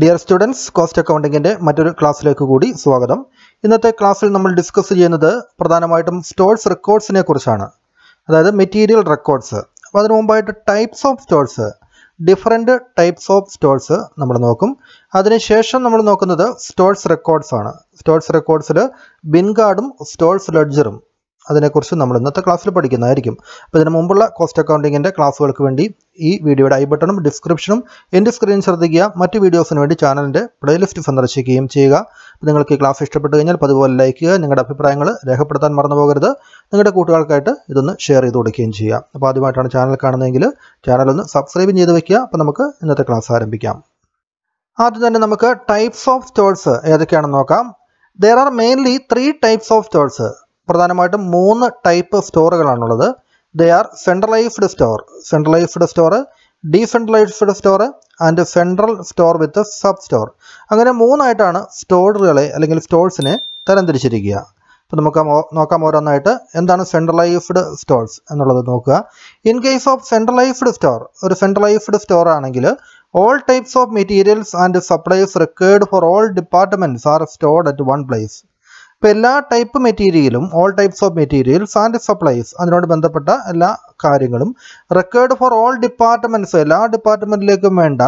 dear students cost അക്കൗണ്ടിങ്ങിൻ്റെ മറ്റൊരു ക്ലാസ്സിലേക്ക് കൂടി സ്വാഗതം ഇന്നത്തെ ക്ലാസ്സിൽ നമ്മൾ ഡിസ്കസ് ചെയ്യുന്നത് പ്രധാനമായിട്ടും സ്റ്റോഴ്സ് റെക്കോർഡ്സിനെ കുറിച്ചാണ് അതായത് മെറ്റീരിയൽ റെക്കോർഡ്സ് അപ്പോൾ അതിനു മുമ്പായിട്ട് types of stores different types of stores നമ്മൾ നോക്കും അതിനുശേഷം നമ്മൾ നോക്കുന്നത് സ്റ്റോഴ്സ് റെക്കോർഡ്സ് ആണ് സ്റ്റോഴ്സ് റെക്കോർഡ്സിൽ ബിൻഗാർഡും സ്റ്റോഴ്സ് ലെഡ്ജറും അതിനെക്കുറിച്ച് നമ്മൾ ഇന്നത്തെ ക്ലാസ്സിൽ പഠിക്കുന്നതായിരിക്കും അപ്പോൾ ഇതിന് മുമ്പുള്ള കോസ്റ്റ് അക്കൗണ്ടിങ്ങിൻ്റെ ക്ലാസ്സുകൾക്ക് വേണ്ടി ഈ വീഡിയോയുടെ ഐ ബട്ടണും ഡിസ്ക്രിപ്ഷനും എൻ്റെ സ്ക്രീൻ ശ്രദ്ധിക്കുക മറ്റ് വീഡിയോസിന് വേണ്ടി ചാനലിൻ്റെ പ്ലേലിസ്റ്റ് സന്ദർശിക്കുകയും ചെയ്യുക നിങ്ങൾക്ക് ഈ ക്ലാസ് ഇഷ്ടപ്പെട്ടു കഴിഞ്ഞാൽ അതുപോലെ ലൈക്ക് ചെയ്യുക നിങ്ങളുടെ അഭിപ്രായങ്ങൾ രേഖപ്പെടുത്താൻ മറന്നു പോകരുത് നിങ്ങളുടെ കൂട്ടുകാർക്കായിട്ട് ഇതൊന്ന് ഷെയർ ചെയ്ത് കൊടുക്കുകയും ചെയ്യുക അപ്പോൾ ആദ്യമായിട്ടാണ് ചാനൽ കാണുന്നതെങ്കിൽ ചാനൽ ഒന്ന് സബ്സ്ക്രൈബ് ചെയ്ത് വെക്കുക അപ്പോൾ നമുക്ക് ഇന്നത്തെ ക്ലാസ് ആരംഭിക്കാം ആദ്യം തന്നെ നമുക്ക് ടൈപ്സ് ഓഫ് സ്റ്റോഴ്സ് ഏതൊക്കെയാണെന്ന് നോക്കാം there are mainly three types of stores പ്രധാനമായിട്ടും മൂന്ന് ടൈപ്പ് സ്റ്റോറുകളാണുള്ളത് they are centralised store centralised store decentralised store and central store with sub store അങ്ങനെ മൂന്നായിട്ടാണ് സ്റ്റോറുകളെ അല്ലെങ്കിൽ സ്റ്റോഴ്സിനെ തരംതിരിച്ചിരിക്കുക അപ്പോൾ നമുക്ക് നോക്കാം ഓരോന്നായിട്ട് എന്താണ് സെൻട്രലൈസ്ഡ് സ്റ്റോഴ്സ് എന്നുള്ളത് നോക്കുക in case of centralised store ഒരു സെൻട്രലൈസ്ഡ് സ്റ്റോർ ആണെങ്കിൽ all types of materials and supplies required for all departments are stored at one place ഇപ്പോൾ എല്ലാ ടൈപ്പ് മെറ്റീരിയലും all types of materials and supplies അതിനോട് ബന്ധപ്പെട്ട എല്ലാ കാര്യങ്ങളും റെക്കേർഡ് ഫോർ ഓൾ ഡിപ്പാർട്ട്മെൻറ്റ്സ് എല്ലാ ഡിപ്പാർട്ട്മെൻറ്റിലേക്കും വേണ്ട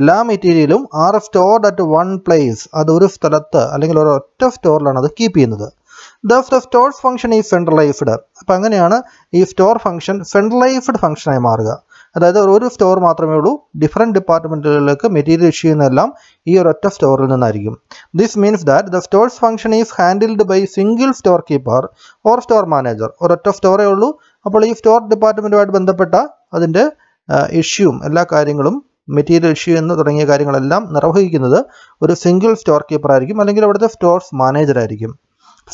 എല്ലാ മെറ്റീരിയലും are store at one place അത് ഒരു സ്ഥലത്ത് അല്ലെങ്കിൽ ഒരു ഒറ്റ സ്റ്റോറിലാണ് അത് കീപ്പ് ചെയ്യുന്നത് ദ സ്റ്റോർസ് ഫംഗ്ഷൻ ഈ സെൻട്രലൈസ്ഡ് അപ്പം അങ്ങനെയാണ് ഈ സ്റ്റോർ ഫംഗ്ഷൻ സെൻട്രലൈസ്ഡ് ഫംഗ്ഷനായി മാറുക അതായത് ഒരു സ്റ്റോർ മാത്രമേ ഉള്ളൂ ഡിഫറെൻറ്റ് ഡിപ്പാർട്ട്മെൻറ്റുകളിലേക്ക് മെറ്റീരിയൽ ഇഷ്യൂ ചെയ്യുന്നതെല്ലാം ഈ ഒരൊറ്റ സ്റ്റോറിൽ നിന്നായിരിക്കും this means that the stores function is handled by single store keeper or store manager ഒരൊറ്റ സ്റ്റോറേ ഉള്ളൂ അപ്പോൾ ഈ സ്റ്റോർ ഡിപ്പാർട്ട്മെൻറ്റുമായിട്ട് ബന്ധപ്പെട്ട അതിൻ്റെ ഇഷ്യൂവും എല്ലാ കാര്യങ്ങളും മെറ്റീരിയൽ ഇഷ്യൂ എന്ന് തുടങ്ങിയ കാര്യങ്ങളെല്ലാം നിർവഹിക്കുന്നത് ഒരു സിംഗിൾ സ്റ്റോർ കീപ്പർ ആയിരിക്കും അല്ലെങ്കിൽ അവിടുത്തെ സ്റ്റോർസ് മാനേജർ ആയിരിക്കും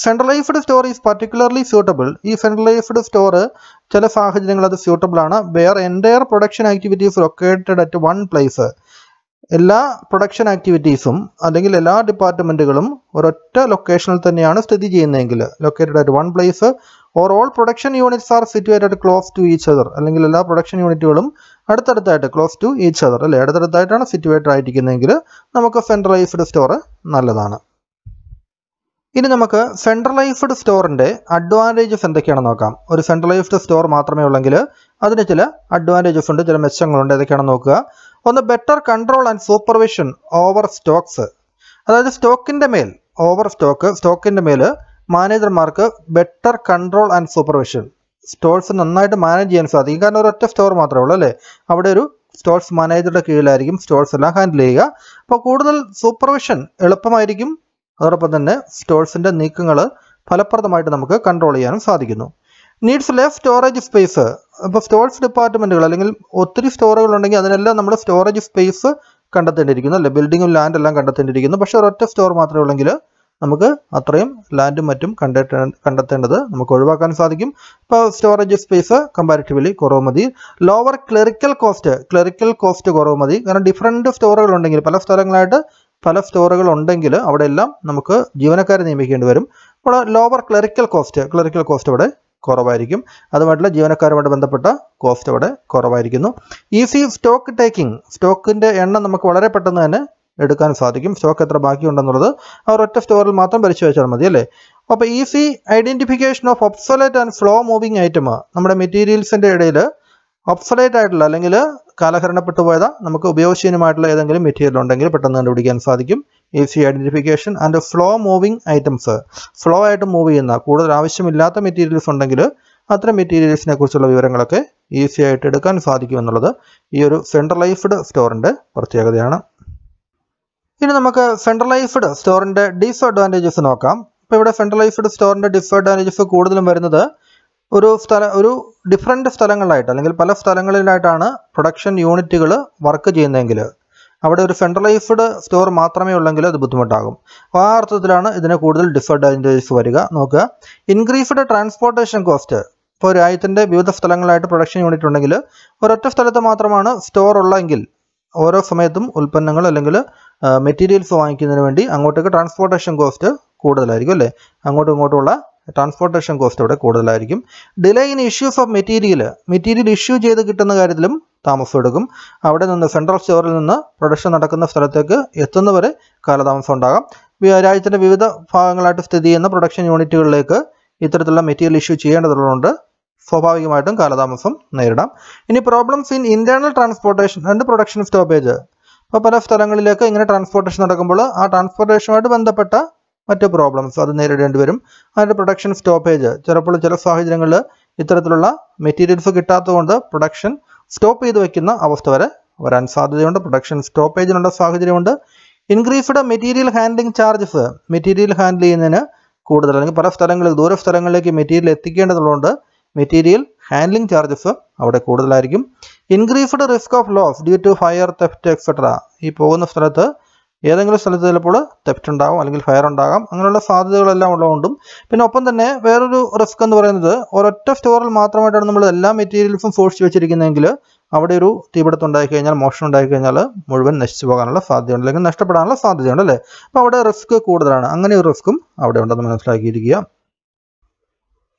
centralised store is particularly suitable ഈ സെൻട്രലൈസ്ഡ് സ്റ്റോർ ചില സാഹചര്യങ്ങൾ അത് സ്യൂട്ടബിൾ ആണ് where entire production activities located at one place എല്ലാ പ്രൊഡക്ഷൻ ആക്ടിവിറ്റീസും അല്ലെങ്കിൽ എല്ലാ ഡിപ്പാർട്ട്മെൻറ്റുകളും ഒരൊറ്റ ലൊക്കേഷനിൽ തന്നെയാണ് സ്ഥിതി ചെയ്യുന്നതെങ്കിൽ located at one place or all production units are situated close to each other അല്ലെങ്കിൽ എല്ലാ പ്രൊഡക്ഷൻ യൂണിറ്റുകളും അടുത്തടുത്തായിട്ട് ക്ലോസ് ടു ഈച്ച് അതർ അല്ലേ അടുത്തടുത്തായിട്ടാണ് സിറ്റുവേറ്റഡ് ആയിരിക്കുന്നതെങ്കിൽ നമുക്ക് സെൻട്രലൈസ്ഡ് സ്റ്റോർ നല്ലതാണ് ഇനി നമുക്ക് സെൻട്രലൈസ്ഡ് സ്റ്റോറിൻ്റെ അഡ്വാൻറ്റേജസ് എന്തൊക്കെയാണെന്ന് നോക്കാം ഒരു സെൻട്രലൈസ്ഡ് സ്റ്റോർ മാത്രമേ ഉള്ളെങ്കിൽ അതിന് ചില അഡ്വാൻറ്റേജസ് ഉണ്ട് ചില മെച്ചങ്ങളുണ്ട് ഏതൊക്കെയാണെന്ന് നോക്കുക ഒന്ന് better control and supervision over stocks അതായത് സ്റ്റോക്കിൻ്റെ മേൽ ഓവർ സ്റ്റോക്ക് സ്റ്റോക്കിൻ്റെ മേൽ മാനേജർമാർക്ക് better control and supervision stores നന്നായിട്ട് മാനേജ് ചെയ്യാൻ സാധിക്കും കാരണം ഒരൊറ്റ സ്റ്റോർ മാത്രമേ ഉള്ളൂ അല്ലേ അവിടെ ഒരു സ്റ്റോൾസ് മാനേജറുടെ കീഴിലായിരിക്കും സ്റ്റോൾസ് എല്ലാം ഹാൻഡിൽ ചെയ്യുക അപ്പോൾ കൂടുതൽ സൂപ്പർവിഷൻ എളുപ്പമായിരിക്കും അതോടൊപ്പം തന്നെ സ്റ്റോഴ്സിൻ്റെ നീക്കങ്ങൾ ഫലപ്രദമായിട്ട് നമുക്ക് കൺട്രോൾ ചെയ്യാനും സാധിക്കുന്നു നീഡ്സ് ലെസ് സ്റ്റോറേജ് സ്പേസ് ഇപ്പോൾ സ്റ്റോഴ്സ് ഡിപ്പാർട്ട്മെൻറ്റുകൾ അല്ലെങ്കിൽ ഒത്തിരി സ്റ്റോറുകൾ ഉണ്ടെങ്കിൽ അതിനെല്ലാം നമ്മൾ സ്റ്റോറേജ് സ്പേസ് കണ്ടെത്തേണ്ടിയിരിക്കുന്നു അല്ലെ ബിൽഡിങ്ങും ലാൻഡ് എല്ലാം കണ്ടെത്തേണ്ടിയിരിക്കുന്നു പക്ഷേ ഒരൊറ്റ സ്റ്റോർ മാത്രമേ ഉള്ളെങ്കിൽ നമുക്ക് അത്രയും ലാൻഡും മറ്റും കണ്ടെത്തേ കണ്ടെത്തേണ്ടത് നമുക്ക് ഒഴിവാക്കാൻ സാധിക്കും ഇപ്പോൾ സ്റ്റോറേജ് സ്പേസ് കമ്പാരിറ്റീവ്ലി കുറവ് മതി lower clerical cost clerical cost കുറവ് മതി കാരണം ഡിഫറെൻറ്റ് സ്റ്റോറുകൾ ഉണ്ടെങ്കിൽ പല സ്ഥലങ്ങളായിട്ട് പല സ്റ്റോറുകൾ ഉണ്ടെങ്കിൽ അവിടെ എല്ലാം നമുക്ക് ജീവനക്കാരെ നിയമിക്കേണ്ടി വരും അപ്പോൾ lower clerical cost clerical cost അവിടെ കുറവായിരിക്കും അതുമായിട്ടുള്ള ജീവനക്കാരുമായിട്ട് ബന്ധപ്പെട്ട കോസ്റ്റ് അവിടെ കുറവായിരിക്കുന്നു ഈസി സ്റ്റോക്ക് ടേക്കിംഗ് സ്റ്റോക്കിൻ്റെ എണ്ണം നമുക്ക് വളരെ പെട്ടെന്ന് തന്നെ എടുക്കാൻ സാധിക്കും സ്റ്റോക്ക് എത്ര ബാക്കിയുണ്ടെന്നുള്ളത് അവർ ഒറ്റ സ്റ്റോറിൽ മാത്രം പരിശോധിച്ചാൽ മതി അല്ലേ അപ്പോൾ easy identification of obsolete and slow moving item നമ്മുടെ മെറ്റീരിയൽസിൻ്റെ ഇടയിൽ ഒബ്സലൈറ്റ് ആയിട്ടുള്ള അല്ലെങ്കിൽ കാലഹരണപ്പെട്ടു പോയത നമുക്ക് ഉപയോഗശീനമായിട്ടുള്ള ഏതെങ്കിലും മെറ്റീരിയൽ ഉണ്ടെങ്കിൽ പെട്ടെന്ന് കണ്ടുപിടിക്കാൻ സാധിക്കും easy identification and flow moving items flow ആയിട്ട് മൂവ് ചെയ്യുന്ന കൂടുതൽ ആവശ്യമില്ലാത്ത മെറ്റീരിയൽസ് ഉണ്ടെങ്കിൽ അത്തരം മെറ്റീരിയൽസിനെ കുറിച്ചുള്ള വിവരങ്ങളൊക്കെ ഈസി ആയിട്ട് എടുക്കാൻ സാധിക്കും എന്നുള്ളത് ഈ ഒരു സെൻട്രലൈസ്ഡ് സ്റ്റോറിൻ്റെ പ്രത്യേകതയാണ് ഇനി നമുക്ക് സെൻട്രലൈസ്ഡ് സ്റ്റോറിൻ്റെ ഡിസ്അഡ്വാൻറ്റേജസ് നോക്കാം ഇപ്പോൾ ഇവിടെ സെൻട്രലൈസ്ഡ് സ്റ്റോറിൻ്റെ ഡിസ്അഡ്വാൻറ്റേജസ് കൂടുതലും വരുന്നത് ഒരു സ്ഥല ഒരു ഡിഫറെൻ്റ് സ്ഥലങ്ങളിലായിട്ട് അല്ലെങ്കിൽ പല സ്ഥലങ്ങളിലായിട്ടാണ് പ്രൊഡക്ഷൻ യൂണിറ്റുകൾ വർക്ക് ചെയ്യുന്നതെങ്കിൽ അവിടെ ഒരു സെൻട്രലൈസ്ഡ് സ്റ്റോർ മാത്രമേ ഉള്ളെങ്കിൽ അത് ബുദ്ധിമുട്ടാകും ആ അർത്ഥത്തിലാണ് ഇതിന് കൂടുതൽ ഡിസഡ്വാൻറ്റേജസ് വരിക നോക്കുക ഇൻക്രീസ്ഡ് ട്രാൻസ്പോർട്ടേഷൻ കോസ്റ്റ് ഇപ്പോൾ രാജ്യത്തിൻ്റെ വിവിധ സ്ഥലങ്ങളായിട്ട് പ്രൊഡക്ഷൻ യൂണിറ്റ് ഉണ്ടെങ്കിൽ ഒരൊറ്റ സ്ഥലത്ത് മാത്രമാണ് സ്റ്റോർ ഉള്ളെങ്കിൽ ഓരോ സമയത്തും ഉൽപ്പന്നങ്ങൾ അല്ലെങ്കിൽ മെറ്റീരിയൽസ് വാങ്ങിക്കുന്നതിന് വേണ്ടി അങ്ങോട്ടേക്ക് ട്രാൻസ്പോർട്ടേഷൻ കോസ്റ്റ് കൂടുതലായിരിക്കും അല്ലേ അങ്ങോട്ടും ഇങ്ങോട്ടുമുള്ള ട്രാൻസ്പോർട്ടേഷൻ കോസ്റ്റ് ഇവിടെ കൂടുതലായിരിക്കും delay in issues of material material issue ചെയ്ത് കിട്ടുന്ന കാര്യത്തിലും താമസം എടുക്കും അവിടെ നിന്ന് സെൻട്രൽ സ്റ്റോറിൽ നിന്ന് പ്രൊഡക്ഷൻ നടക്കുന്ന സ്ഥലത്തേക്ക് എത്തുന്നവരെ കാലതാമസം ഉണ്ടാകാം രാജ്യത്തിൻ്റെ വിവിധ ഭാഗങ്ങളായിട്ട് സ്ഥിതി ചെയ്യുന്ന പ്രൊഡക്ഷൻ യൂണിറ്റുകളിലേക്ക് ഇത്തരത്തിലുള്ള മെറ്റീരിയൽ ഇഷ്യൂ ചെയ്യേണ്ടതുകൊണ്ട് സ്വാഭാവികമായിട്ടും കാലതാമസം നേരിടാം ഇനി problems in internal transportation and production stoppage അപ്പോൾ പല സ്ഥലങ്ങളിലേക്ക് ഇങ്ങനെ ട്രാൻസ്പോർട്ടേഷൻ നടക്കുമ്പോൾ ആ ട്രാൻസ്പോർട്ടേഷനുമായിട്ട് ബന്ധപ്പെട്ട മറ്റ് പ്രോബ്ലംസ് അത് നേരിടേണ്ടി വരും അതിൻ്റെ പ്രൊഡക്ഷൻ സ്റ്റോപ്പേജ് ചിലപ്പോൾ ചില സാഹചര്യങ്ങളിൽ ഇത്തരത്തിലുള്ള മെറ്റീരിയൽസ് കിട്ടാത്തതുകൊണ്ട് പ്രൊഡക്ഷൻ സ്റ്റോപ്പ് ചെയ്ത് വയ്ക്കുന്ന അവസ്ഥ വരെ വരാൻ സാധ്യതയുണ്ട് പ്രൊഡക്ഷൻ സ്റ്റോപ്പേജിനുള്ള സാഹചര്യമുണ്ട് increased material handling charges material handle ചെയ്യുന്നതിന് കൂടുതൽ അല്ലെങ്കിൽ പല സ്ഥലങ്ങളിൽ ദൂര സ്ഥലങ്ങളിലേക്ക് മെറ്റീരിയൽ എത്തിക്കേണ്ടതുള്ളതുകൊണ്ട് മെറ്റീരിയൽ ഹാൻഡ്ലിംഗ് ചാർജസ് അവിടെ കൂടുതലായിരിക്കും increased risk of loss due to fire theft etcetera ഈ പോകുന്ന സ്ഥലത്ത് ഏതെങ്കിലും സ്ഥലത്ത് ചിലപ്പോൾ തെറ്റുണ്ടാകും അല്ലെങ്കിൽ ഫയർ ഉണ്ടാകാം അങ്ങനെയുള്ള സാധ്യതകളെല്ലാം ഉള്ളതുകൊണ്ടും പിന്നെ ഒപ്പം തന്നെ വേറൊരു റിസ്ക് എന്ന് പറയുന്നത് ഒരൊറ്റ സ്റ്റോറിൽ മാത്രമായിട്ടാണ് നമ്മൾ എല്ലാ മെറ്റീരിയൽസും സൂക്ഷിച്ച് വെച്ചിരിക്കുന്നതെങ്കിൽ അവിടെ ഒരു തീപിടുത്തം ഉണ്ടായി കഴിഞ്ഞാൽ മോഷണം ഉണ്ടായി കഴിഞ്ഞാൽ മുഴുവൻ നശിച്ചു പോകാനുള്ള സാധ്യതയുണ്ട് അല്ലെങ്കിൽ നഷ്ടപ്പെടാനുള്ള സാധ്യതയുണ്ട് അല്ലേ അപ്പോൾ അവിടെ റിസ്ക് കൂടുതലാണ് അങ്ങനെ ഒരു റിസ്ക്കും അവിടെ ഉണ്ടെന്ന് മനസ്സിലാക്കിയിരിക്കുക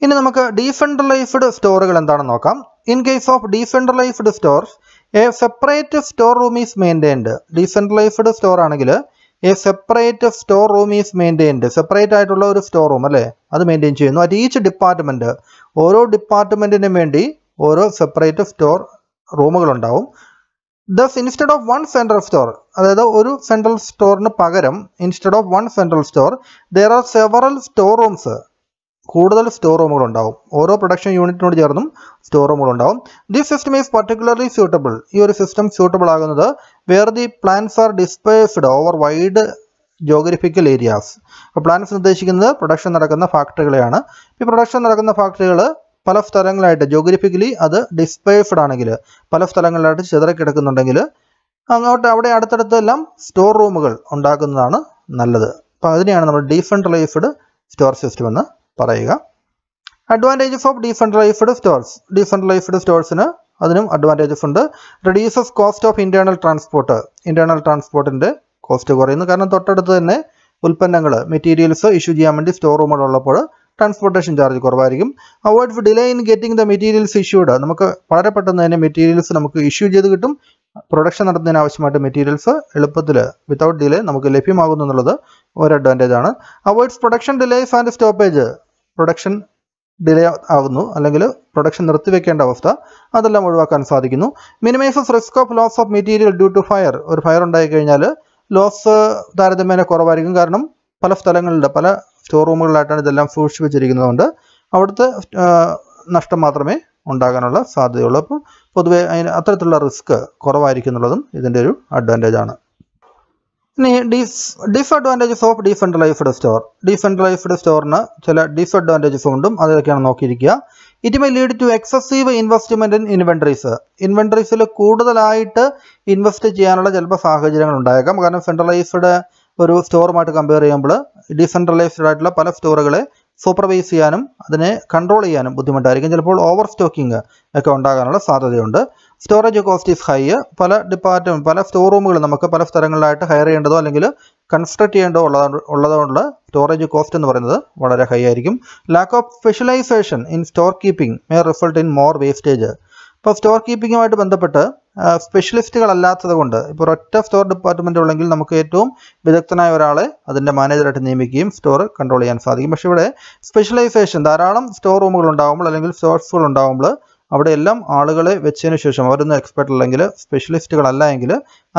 ഇനി നമുക്ക് ഡീസെൻട്രലൈസ്ഡ് സ്റ്റോറുകൾ എന്താണെന്ന് നോക്കാം in case of decentralised stores a separate store room is maintained decentralised store ആണെങ്കിൽ a separate store room is maintained separate ആയിട്ടുള്ള ഒരു സ്റ്റോർ റൂം അല്ലേ അത് മെയിൻറ്റെയിൻ ചെയ്യുന്നു അറ്റ് ഈച്ച് ഡിപ്പാർട്ട്മെൻറ്റ് ഓരോ ഡിപ്പാർട്ട്മെൻറ്റിനും വേണ്ടി ഓരോ സെപ്പറേറ്റ് സ്റ്റോർ റൂമുകളുണ്ടാവും thus instead of one central store അതായത് ഒരു സെൻട്രൽ സ്റ്റോറിന് പകരം instead of one central store there are several store rooms കൂടുതൽ സ്റ്റോർ റൂമുകൾ ഉണ്ടാവും ഓരോ പ്രൊഡക്ഷൻ യൂണിറ്റിനോട് ചേർന്നും സ്റ്റോർ റൂമുകൾ ഉണ്ടാവും this system is particularly suitable ഈ ഒരു സിസ്റ്റം സ്യൂട്ടബിൾ ആകുന്നത് where the plants are dispersed over wide geographical areas അപ്പോൾ പ്ലാൻസ് നിർദ്ദേശിക്കുന്നത് പ്രൊഡക്ഷൻ നടക്കുന്ന ഫാക്ടറികളെയാണ് ഈ പ്രൊഡക്ഷൻ നടക്കുന്ന ഫാക്ടറികൾ പല സ്ഥലങ്ങളായിട്ട് ജോഗ്രഫിക്കലി അത് ഡിസ്പേസ്ഡ് ആണെങ്കിൽ പല സ്ഥലങ്ങളിലായിട്ട് ചിതറിക്കിടക്കുന്നുണ്ടെങ്കിൽ അങ്ങോട്ട് അവിടെ അടുത്തടുത്തെല്ലാം സ്റ്റോർ റൂമുകൾ ഉണ്ടാക്കുന്നതാണ് നല്ലത് അപ്പോൾ അതിനെയാണ് നമ്മൾ ഡീസെൻട്രലൈസ്ഡ് സ്റ്റോർ സിസ്റ്റം എന്ന് പറയുക advantage of decentralised stores decentralised സ്റ്റോർസിന് അതിനും അഡ്വാൻറ്റേജ് ഉണ്ട് reduces cost of internal transport internal ട്രാൻസ്പോർട്ടിൻ്റെ കോസ്റ്റ് കുറയുന്നു കാരണം തൊട്ടടുത്ത് തന്നെ ഉൽപ്പന്നങ്ങൾ മെറ്റീരിയൽസ് ഇഷ്യൂ ചെയ്യാൻ വേണ്ടി സ്റ്റോർ റൂമുകൾ ഉള്ളപ്പോൾ ട്രാൻസ്പോർട്ടേഷൻ ചാർജ് കുറവായിരിക്കും avoid delay in getting the materials issued നമുക്ക് വളരെ പെട്ടെന്ന് തന്നെ മെറ്റീരിയൽസ് നമുക്ക് ഇഷ്യൂ ചെയ്ത് കിട്ടും പ്രൊഡക്ഷൻ നടത്തുന്നതിനാവശ്യമായിട്ട് മെറ്റീരിയൽസ് എളുപ്പത്തിൽ വിതൗട്ട് ഡിലേ നമുക്ക് ലഭ്യമാകുന്നു എന്നുള്ളത് ഒരു അഡ്വാൻറ്റേജ് ആണ് avoids production delays and stoppage production delay ആകുന്നു അല്ലെങ്കിൽ പ്രൊഡക്ഷൻ നിർത്തിവെക്കേണ്ട അവസ്ഥ അതെല്ലാം ഒഴിവാക്കാൻ സാധിക്കുന്നു minimises risk of loss of material due to fire ഒരു ഫയർ ഉണ്ടായി കഴിഞ്ഞാൽ ലോസ് താരതമ്യേന കുറവായിരിക്കും കാരണം പല സ്ഥലങ്ങളിൽ പല സ്റ്റോർ റൂമുകളിലായിട്ടാണ് ഇതെല്ലാം സൂക്ഷിച്ചു വെച്ചിരിക്കുന്നതുകൊണ്ട് അവിടുത്തെ നഷ്ടം മാത്രമേ ഉണ്ടാകാനുള്ള സാധ്യതയുള്ളൂ അപ്പോൾ പൊതുവെ അതിന് അത്തരത്തിലുള്ള റിസ്ക് കുറവായിരിക്കും എന്നുള്ളതും ഇതിൻ്റെ ഒരു അഡ്വാൻറ്റേജ് ആണ് ഇനി dis disadvantages of decentralised store decentralised സ്റ്റോറിന് ചില ഡിസ്അഡ്വാൻറ്റേജസ് ഉണ്ടും അതൊക്കെയാണ് നോക്കിയിരിക്കുക it may lead to excessive investment in inventories ഇൻവെൻട്രീസിൽ കൂടുതലായിട്ട് ഇൻവെസ്റ്റ് ചെയ്യാനുള്ള ചിലപ്പോൾ സാഹചര്യങ്ങൾ ഉണ്ടായേക്കാം കാരണം സെൻട്രലൈസ്ഡ് ഒരു സ്റ്റോറുമായിട്ട് കമ്പയർ ചെയ്യുമ്പോൾ ഡീസെൻട്രലൈസ്ഡ് ആയിട്ടുള്ള പല സ്റ്റോറുകളെ സൂപ്പർവൈസ് ചെയ്യാനും അതിനെ കൺട്രോൾ ചെയ്യാനും ബുദ്ധിമുട്ടായിരിക്കും ചിലപ്പോൾ ഓവർ സ്റ്റോക്കിംഗ് ഒക്കെ ഉണ്ടാകാനുള്ള സാധ്യതയുണ്ട് സ്റ്റോറേജ് കോസ്റ്റ് ഈസ് ഹൈ പല ഡിപ്പാർട്ട്മെൻറ്റ് പല സ്റ്റോർ റൂമുകൾ നമുക്ക് പല സ്ഥലങ്ങളിലായിട്ട് ഹയർ ചെയ്യേണ്ടതോ അല്ലെങ്കിൽ കൺസ്ട്രക്ട് ചെയ്യേണ്ടോ ഉള്ളത് ഉള്ളതുകൊണ്ടുള്ള സ്റ്റോറേജ് കോസ്റ്റ് എന്ന് പറയുന്നത് വളരെ ഹൈ ആയിരിക്കും lack of specialisation in store keeping may result in more wastage ഇപ്പോൾ സ്റ്റോർ കീപ്പിങ്ങുമായിട്ട് ബന്ധപ്പെട്ട് സ്പെഷ്യലിസ്റ്റുകൾ അല്ലാത്തത് കൊണ്ട് ഇപ്പോൾ ഒറ്റ സ്റ്റോർ ഡിപ്പാർട്ട്മെൻ്റ് ഉള്ളെങ്കിൽ നമുക്ക് ഏറ്റവും വിദഗ്ധനായ ഒരാളെ അതിൻ്റെ മാനേജറായിട്ട് നിയമിക്കുകയും സ്റ്റോർ കൺട്രോൾ ചെയ്യാൻ സാധിക്കും പക്ഷേ ഇവിടെ സ്പെഷ്യലൈസേഷൻ ധാരാളം സ്റ്റോർ റൂമുകൾ ഉണ്ടാകുമ്പോൾ അല്ലെങ്കിൽ സ്റ്റോർസുകൾ ഉണ്ടാകുമ്പോൾ അവിടെ എല്ലാം ആളുകളെ വെച്ചതിന് ശേഷം അവരൊന്നും എക്സ്പെർട്ട് അല്ലെങ്കിൽ അല്ല എങ്കിൽ